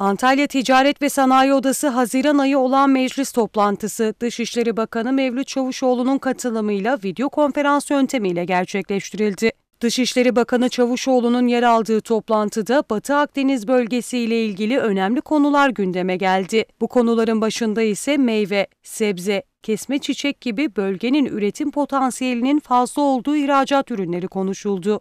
Antalya Ticaret ve Sanayi Odası Haziran ayı olan meclis toplantısı Dışişleri Bakanı Mevlüt Çavuşoğlu'nun katılımıyla video konferans yöntemiyle gerçekleştirildi. Dışişleri Bakanı Çavuşoğlu'nun yer aldığı toplantıda Batı Akdeniz bölgesi ile ilgili önemli konular gündeme geldi. Bu konuların başında ise meyve, sebze, kesme çiçek gibi bölgenin üretim potansiyelinin fazla olduğu ihracat ürünleri konuşuldu.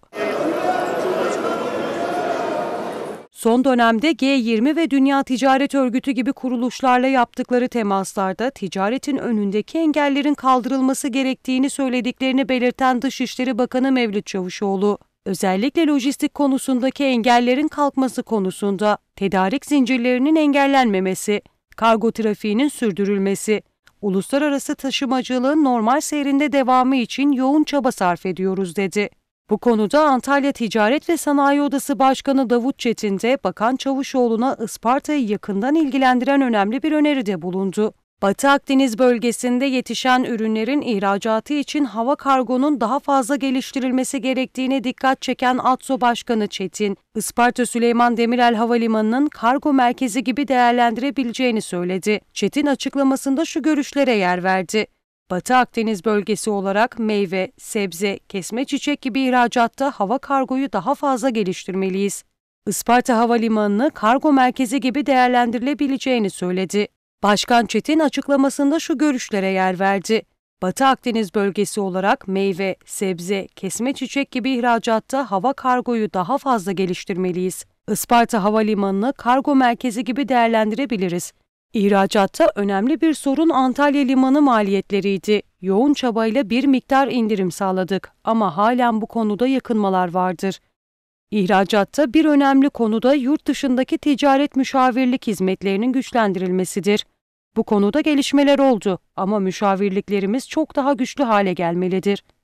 Son dönemde G20 ve Dünya Ticaret Örgütü gibi kuruluşlarla yaptıkları temaslarda ticaretin önündeki engellerin kaldırılması gerektiğini söylediklerini belirten Dışişleri Bakanı Mevlüt Çavuşoğlu, özellikle lojistik konusundaki engellerin kalkması konusunda tedarik zincirlerinin engellenmemesi, kargo trafiğinin sürdürülmesi, uluslararası taşımacılığın normal seyrinde devamı için yoğun çaba sarf ediyoruz dedi. Bu konuda Antalya Ticaret ve Sanayi Odası Başkanı Davut Çetin de Bakan Çavuşoğlu'na Isparta'yı yakından ilgilendiren önemli bir öneride bulundu. Batı Akdeniz bölgesinde yetişen ürünlerin ihracatı için hava kargonun daha fazla geliştirilmesi gerektiğine dikkat çeken ATSO Başkanı Çetin, Isparta Süleyman Demirel Havalimanı'nın kargo merkezi gibi değerlendirebileceğini söyledi. Çetin açıklamasında şu görüşlere yer verdi. Batı Akdeniz bölgesi olarak meyve, sebze, kesme çiçek gibi ihracatta hava kargoyu daha fazla geliştirmeliyiz. Isparta Havalimanı'nı kargo merkezi gibi değerlendirilebileceğini söyledi. Başkan Çetin açıklamasında şu görüşlere yer verdi. Batı Akdeniz bölgesi olarak meyve, sebze, kesme çiçek gibi ihracatta hava kargoyu daha fazla geliştirmeliyiz. Isparta Havalimanı'nı kargo merkezi gibi değerlendirebiliriz. İhracatta önemli bir sorun Antalya limanı maliyetleriydi. Yoğun çabayla bir miktar indirim sağladık ama halen bu konuda yakınmalar vardır. İhracatta bir önemli konuda yurt dışındaki ticaret müşavirlik hizmetlerinin güçlendirilmesidir. Bu konuda gelişmeler oldu ama müşavirliklerimiz çok daha güçlü hale gelmelidir.